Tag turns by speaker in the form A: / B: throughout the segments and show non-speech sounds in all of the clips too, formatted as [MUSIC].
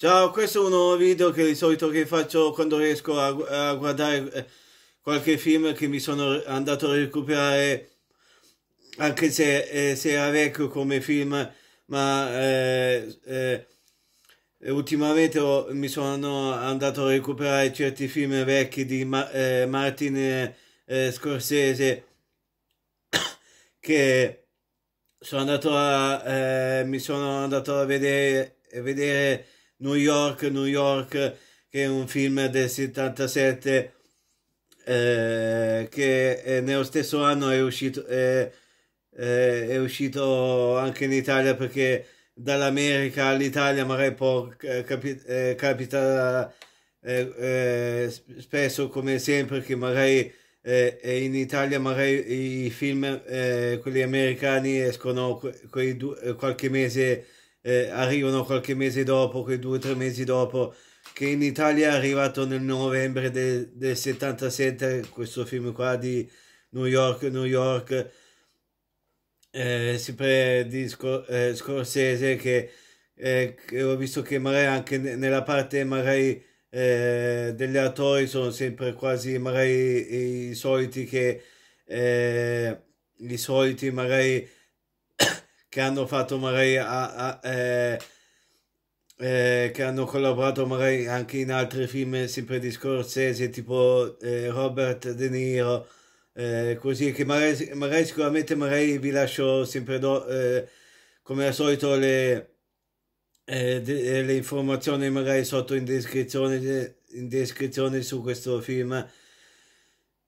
A: Ciao, questo è un nuovo video che di solito che faccio quando riesco a, a guardare eh, qualche film che mi sono andato a recuperare, anche se, eh, se era vecchio come film, ma eh, eh ultimamente ho, mi sono andato a recuperare certi film vecchi di Ma, eh, Martin Scorsese [COUGHS] che sono andato a, mi sono andato a vedere, a vedere New York, New York, che è un film del 77 eh, che eh, nello stesso anno è uscito, eh, eh, è uscito anche in Italia perché dall'America all'Italia magari può eh, capi- eh, capita spesso come sempre che magari in Italia magari i film quelli americani escono que- quei due, qualche mese eh, arrivano qualche mese dopo, quei due o tre mesi dopo, che in Italia è arrivato nel novembre del, del 77, questo film qua di New York, New York, eh, sempre di Scor- eh, Scorsese, che, eh, che, ho visto che magari anche nella parte magari eh, degli attori sono sempre quasi magari i soliti che... Eh, i soliti magari che hanno fatto magari a, a, eh, eh, che hanno collaborato magari anche in altri film sempre di Scorsese tipo eh, Robert De Niro eh, così che magari, magari, sicuramente magari vi lascio sempre do, eh, come al solito le, eh, de, le informazioni magari sotto in descrizione, in descrizione su questo film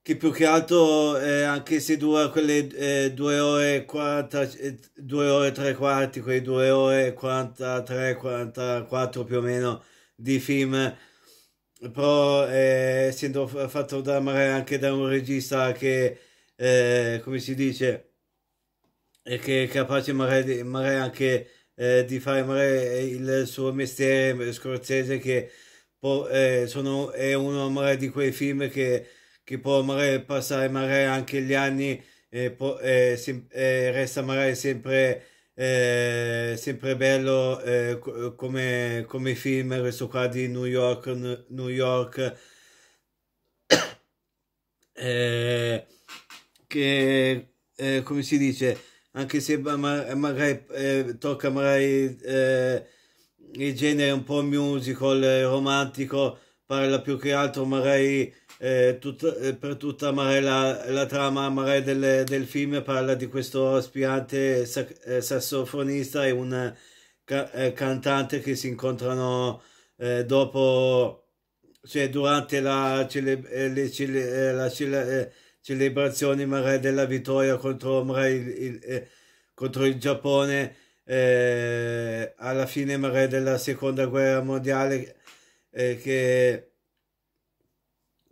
A: che più che altro eh, anche se dura quelle eh, 2 ore e quaranta eh, due ore e tre quarti quei due ore e 43 44 più o meno di film però eh, essendo fatto da magari anche da un regista che eh, come si dice che è capace magari, magari anche eh, di fare magari il suo mestiere Scorsese che può, sono, è uno magari di quei film che che può magari passare magari anche gli anni e, può, e, se, e resta magari sempre, eh, sempre bello eh, come, come film, questo qua di New York, New York. [COUGHS] Eh, che eh, come si dice anche se magari eh, tocca magari il genere un po' musical romantico parla più che altro magari eh, tut, eh, per tutta magari la, la trama magari del, del, film parla di questo spiante eh, sassofonista e un ca, eh, cantante che si incontrano eh, dopo cioè durante la, cele, eh, le, cele, la cele, celebrazione magari della vittoria contro magari il, il, contro il Giappone alla fine magari della seconda guerra mondiale eh, che,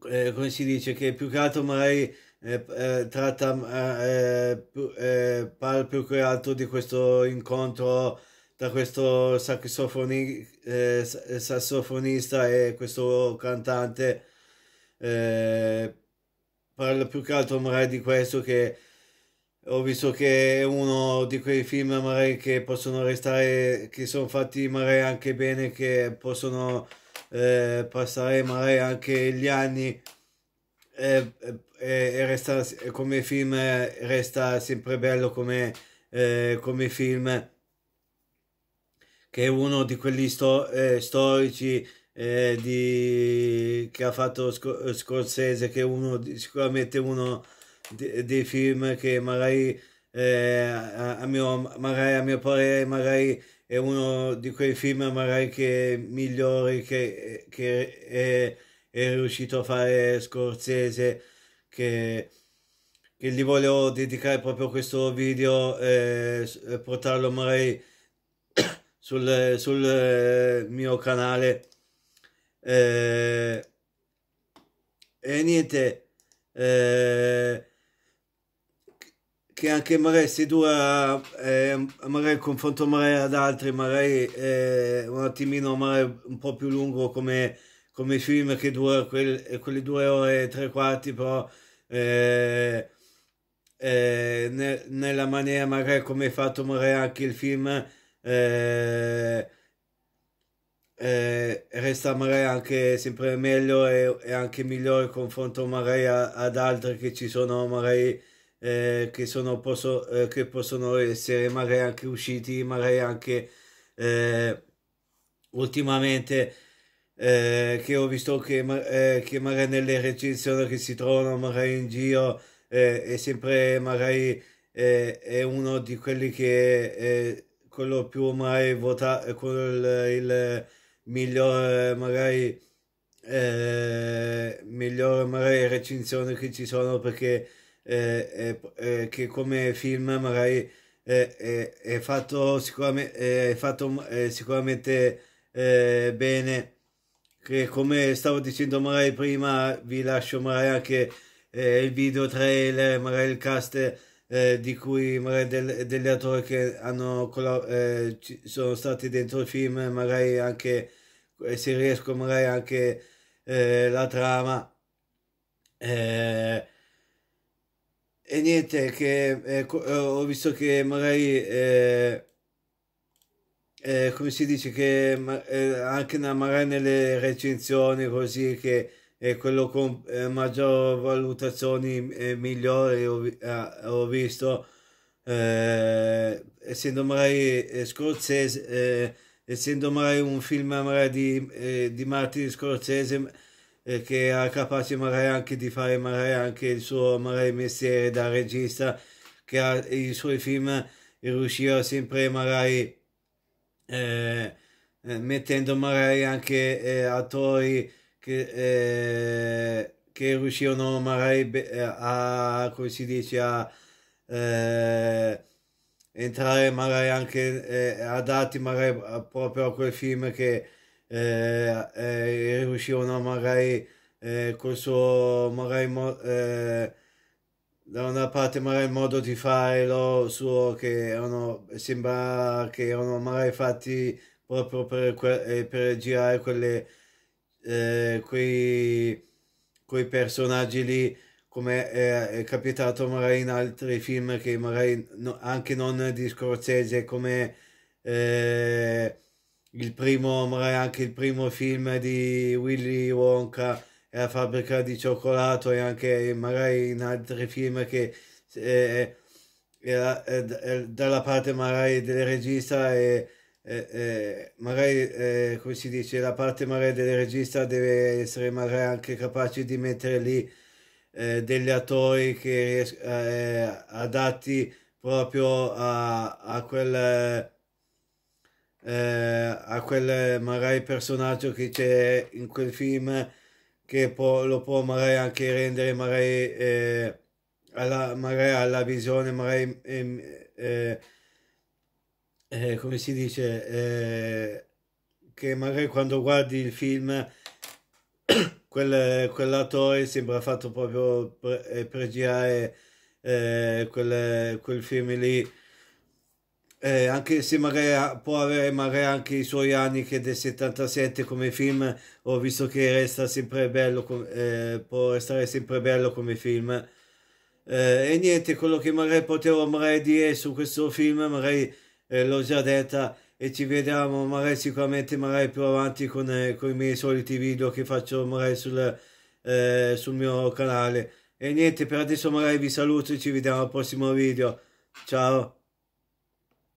A: eh, come si dice, che più che altro magari eh, eh, tratta, eh, eh più, eh, parla più che altro di questo incontro tra questo saxofoni, sassofonista e questo cantante. parla più che altro magari di questo che ho visto che è uno di quei film magari che possono restare, che sono fatti magari anche bene, che possono eh, passare magari anche gli anni e, eh, eh, eh, e, resta come film resta sempre bello come, eh, come film che è uno di quelli sto, eh, storici eh, di, che ha fatto Scorsese che è uno, sicuramente uno dei film che magari eh, a, a, mio, magari a mio parere magari è uno di quei film magari che migliori che, che è, è, riuscito a fare Scorsese che, che gli volevo dedicare proprio questo video e, eh, e eh, portarlo magari [COUGHS] sul, sul mio canale e, e niente eh, che anche Marei si dura, eh, eh il confronto Marei ad altri, Marei eh, un attimino Marei un po' più lungo come, come film che dura quel, quelle due ore e tre quarti, però eh, eh, ne, nella maniera magari come è fatto Marei anche il film, eh, eh, resta magari anche sempre meglio e, e anche migliore confronto Marei ad altri che ci sono Marei eh, che, sono, posso, eh, che possono essere magari anche usciti, magari anche eh, ultimamente eh, che ho visto che, eh, che, magari nelle recensioni che si trovano magari in giro eh, è sempre magari è uno di quelli che è quello più mai votato, con il, il migliore magari eh, migliore magari recensione che ci sono perché eh, eh, eh, che come film magari eh, eh, è fatto sicuramente, è fatto, sicuramente bene, che come stavo dicendo magari prima vi lascio magari anche il video trailer, magari il cast di cui magari del, degli attori che hanno sono stati dentro il film, magari anche se riesco magari anche eh, la trama eh, e niente, che eh, eh, ho visto che magari, eh, eh, come si dice, che eh, anche magari nelle recensioni così che è quello con eh, maggior valutazioni migliori ho, ho visto, essendo magari Scorsese, essendo magari un film magari di, di Martin Scorsese, eh, che era capace magari anche di fare magari anche il suo magari, mestiere da regista, che ha, i suoi film riusciva sempre magari eh, eh, mettendo magari anche eh, attori che, eh, che riuscivano magari eh, a, come si dice, a eh, entrare magari anche eh, adatti magari proprio a quel film che eh, eh, riuscivano magari eh, col suo magari eh, da una parte magari il modo di fare lo suo che erano sembra che erano magari fatti proprio per, eh, per girare quelle eh, quei, quei personaggi lì come è, eh, è, capitato magari in altri film che magari no, anche non di Scorsese come eh, il primo, magari anche il primo film di Willy Wonka e la fabbrica di cioccolato e anche magari in altri film che eh, eh, eh, dalla parte magari del regista e magari eh, come si dice la parte magari del regista deve essere magari anche capace di mettere lì eh, degli attori che eh, adatti proprio a, a quel eh, a quel magari personaggio che c'è in quel film che può, lo può magari anche rendere magari, eh, alla, magari alla, visione magari ehm, eh, eh, come si dice eh, che magari quando guardi il film [COUGHS] quel, quell'attore sembra fatto proprio per, eh, per girare quel, quel film lì eh, anche se magari può avere magari anche i suoi anni che del 77 come film ho visto che resta sempre bello eh, può restare sempre bello come film eh, e niente quello che magari potevo magari dire su questo film magari eh, l'ho già detta e ci vediamo magari sicuramente magari più avanti con, eh, con i miei soliti video che faccio magari sul, eh, sul mio canale e niente per adesso magari vi saluto e ci vediamo al prossimo video ciao